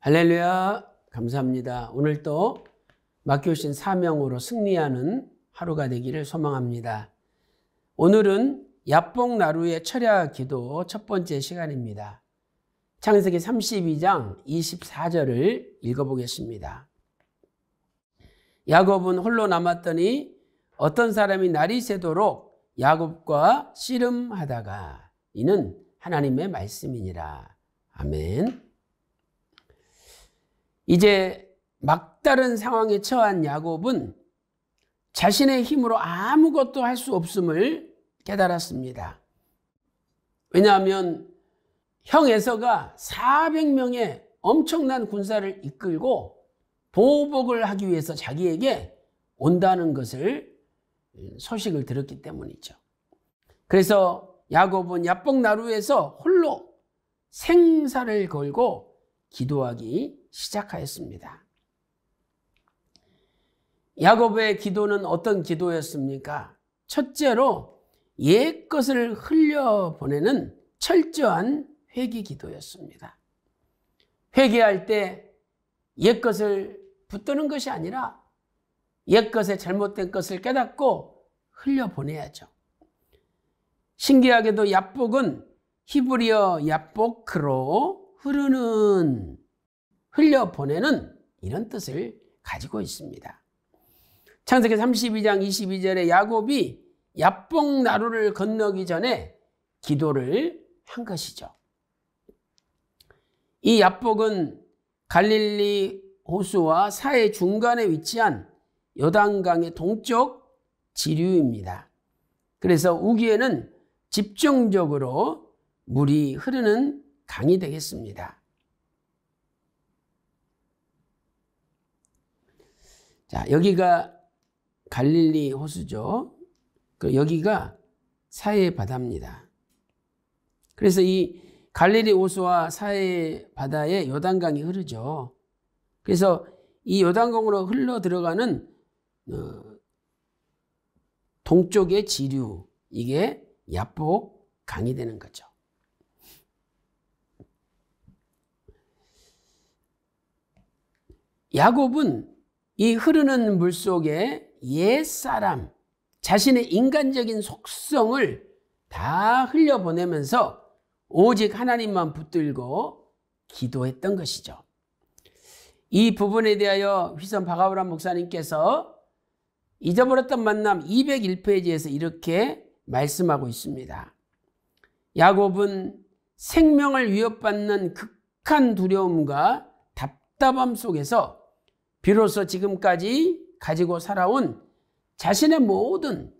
할렐루야, 감사합니다. 오늘 또 맡겨오신 사명으로 승리하는 하루가 되기를 소망합니다. 오늘은 야뽕 나루의 철야 기도 첫 번째 시간입니다. 창세기 32장 24절을 읽어보겠습니다. 야곱은 홀로 남았더니 어떤 사람이 날이 새도록 야곱과 씨름하다가 이는 하나님의 말씀이니라. 아멘. 이제 막다른 상황에 처한 야곱은 자신의 힘으로 아무것도 할 수 없음을 깨달았습니다. 왜냐하면 형 에서가 400명의 엄청난 군사를 이끌고 보복을 하기 위해서 자기에게 온다는 것을 소식을 들었기 때문이죠. 그래서 야곱은 야뽕 나루에서 홀로 생사를 걸고 기도하기 시작하였습니다. 야곱의 기도는 어떤 기도였습니까? 첫째로 옛 것을 흘려보내는 철저한 회개 기도였습니다. 회개할 때옛 것을 붙드는 것이 아니라 옛 것의 잘못된 것을 깨닫고 흘려보내야죠. 신기하게도 야복은 히브리어 야복크로 흐르는 흘려보내는 이런 뜻을 가지고 있습니다. 창세기 32장 22절에 야곱이 야뽕 나루를 건너기 전에 기도를 한 것이죠. 이 야복은 갈릴리 호수와 사해 중간에 위치한 여단강의 동쪽 지류입니다. 그래서 우기에는 집중적으로 물이 흐르는 강이 되겠습니다. 자, 여기가 갈릴리 호수죠. 그 여기가 사해 바다입니다. 그래서 이 갈릴리 호수와 사해 바다에 요단강이 흐르죠. 그래서 이 요단강으로 흘러 들어가는 어, 동쪽의 지류 이게 야복 강이 되는 거죠. 야곱은 이 흐르는 물 속에 옛사람, 자신의 인간적인 속성을 다 흘려보내면서 오직 하나님만 붙들고 기도했던 것이죠. 이 부분에 대하여 휘선 바가브란 목사님께서 잊어버렸던 만남 201페이지에서 이렇게 말씀하고 있습니다. 야곱은 생명을 위협받는 극한 두려움과 답답함 속에서 비로소 지금까지 가지고 살아온 자신의 모든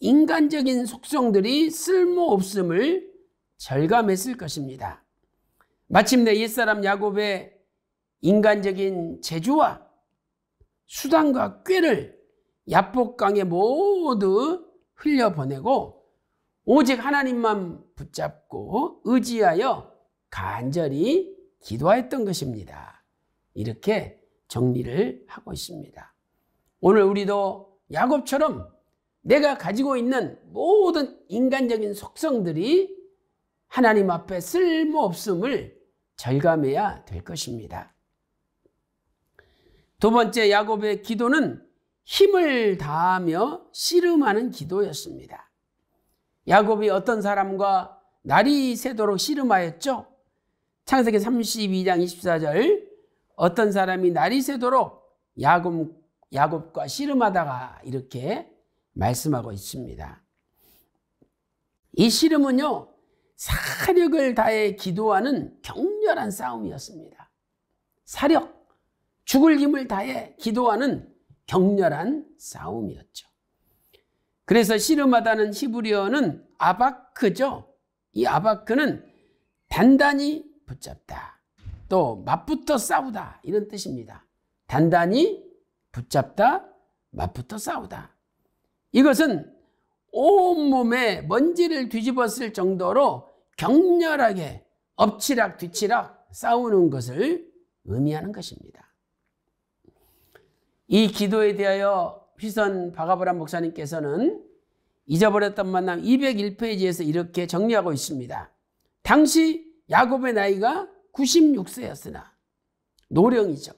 인간적인 속성들이 쓸모없음을 절감했을 것입니다. 마침내 옛사람 야곱의 인간적인 재주와 수단과 꾀를 야복강에 모두 흘려보내고 오직 하나님만 붙잡고 의지하여 간절히 기도했던 것입니다. 이렇게 정리를 하고 있습니다. 오늘 우리도 야곱처럼 내가 가지고 있는 모든 인간적인 속성들이 하나님 앞에 쓸모없음을 절감해야 될 것입니다. 두 번째 야곱의 기도는 힘을 다하며 씨름하는 기도였습니다. 야곱이 어떤 사람과 날이 새도록 씨름하였죠? 창세기 32장 24절 어떤 사람이 날이 새도록 야곱, 야곱과 씨름하다가 이렇게 말씀하고 있습니다. 이 씨름은요, 사력을 다해 기도하는 격렬한 싸움이었습니다. 사력, 죽을 힘을 다해 기도하는 격렬한 싸움이었죠. 그래서 씨름하다는 히브리어는 아바크죠. 이 아바크는 단단히 붙잡다. 또 맛부터 싸우다 이런 뜻입니다. 단단히 붙잡다, 맛부터 싸우다. 이것은 온몸에 먼지를 뒤집었을 정도로 격렬하게 엎치락 뒤치락 싸우는 것을 의미하는 것입니다. 이 기도에 대하여 휘선 바가브란 목사님께서는 잊어버렸던 만남 201페이지에서 이렇게 정리하고 있습니다. 당시 야곱의 나이가 96세였으나 노령이죠.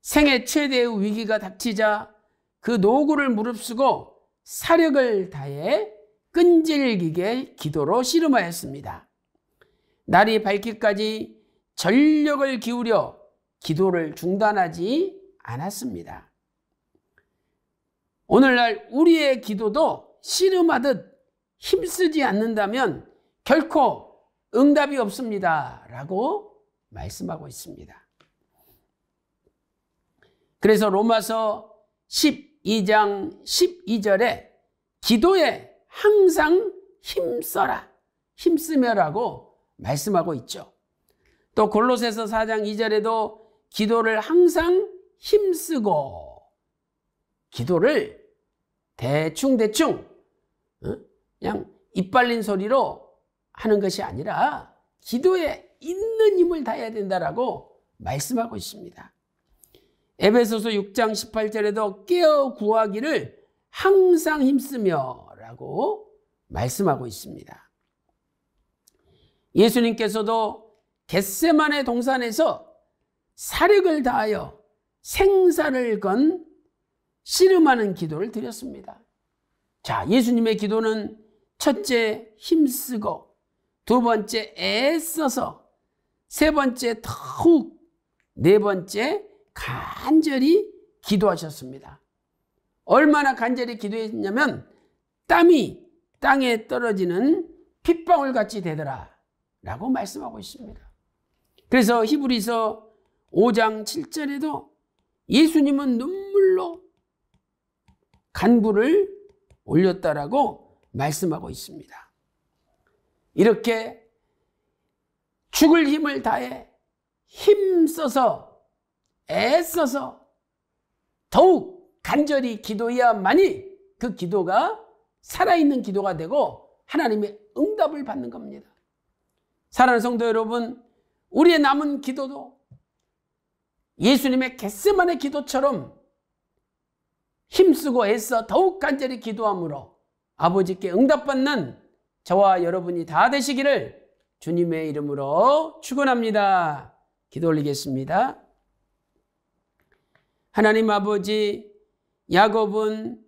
생애 최대의 위기가 닥치자 그 노구를 무릅쓰고 사력을 다해 끈질기게 기도로 씨름하였습니다. 날이 밝기까지 전력을 기울여 기도를 중단하지 않았습니다. 오늘날 우리의 기도도 씨름하듯 힘쓰지 않는다면 결코 응답이 없습니다. 라고 말씀하고 있습니다. 그래서 로마서 12장 12절에 기도에 항상 힘써라. 힘쓰며라고 말씀하고 있죠. 또 골로새서 4장 2절에도 기도를 항상 힘쓰고 기도를 대충대충 그냥 입 발린 소리로 하는 것이 아니라 기도에 있는 힘을 다해야 된다라고 말씀하고 있습니다. 에베소서 6장 18절에도 깨어 구하기를 항상 힘쓰며 라고 말씀하고 있습니다. 예수님께서도 겟세만의 동산에서 사력을 다하여 생사를 건 씨름하는 기도를 드렸습니다. 자, 예수님의 기도는 첫째 힘쓰고 두 번째 애써서, 세 번째 더욱, 네 번째 간절히 기도하셨습니다. 얼마나 간절히 기도했냐면 땀이 땅에 떨어지는 핏방울 같이 되더라 라고 말씀하고 있습니다. 그래서 히브리서 5장 7절에도 예수님은 눈물로 간구를 올렸다라고 말씀하고 있습니다. 이렇게 죽을 힘을 다해 힘써서 애써서 더욱 간절히 기도해야만이 그 기도가 살아있는 기도가 되고 하나님의 응답을 받는 겁니다. 사랑하는 성도 여러분 우리의 남은 기도도 예수님의 개세만의 기도처럼 힘쓰고 애써 더욱 간절히 기도함으로 아버지께 응답받는 저와 여러분이 다 되시기를 주님의 이름으로 축원합니다. 기도 올리겠습니다. 하나님 아버지 야곱은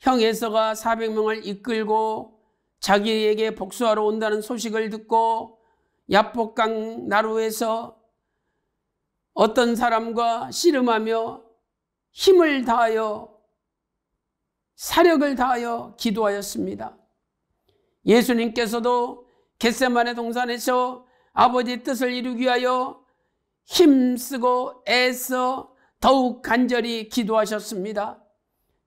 형 에서가 400명을 이끌고 자기에게 복수하러 온다는 소식을 듣고 야복강 나루에서 어떤 사람과 씨름하며 힘을 다하여 사력을 다하여 기도하였습니다. 예수님께서도 겟세만의 동산에서 아버지 뜻을 이루기 위하여 힘쓰고 애써 더욱 간절히 기도하셨습니다.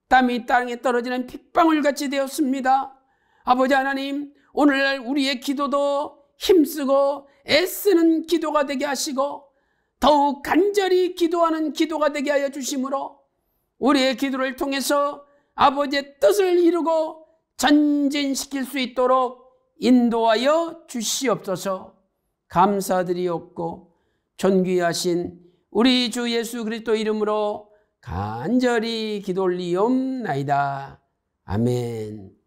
땀이 땅에 떨어지는 핏방울같이 되었습니다. 아버지 하나님 오늘날 우리의 기도도 힘쓰고 애쓰는 기도가 되게 하시고 더욱 간절히 기도하는 기도가 되게 하여 주심으로 우리의 기도를 통해서 아버지의 뜻을 이루고 전진시킬 수 있도록 인도하여 주시옵소서 감사드리옵고 존귀하신 우리 주 예수 그리스도 이름으로 간절히 기도 올리옵나이다. 아멘.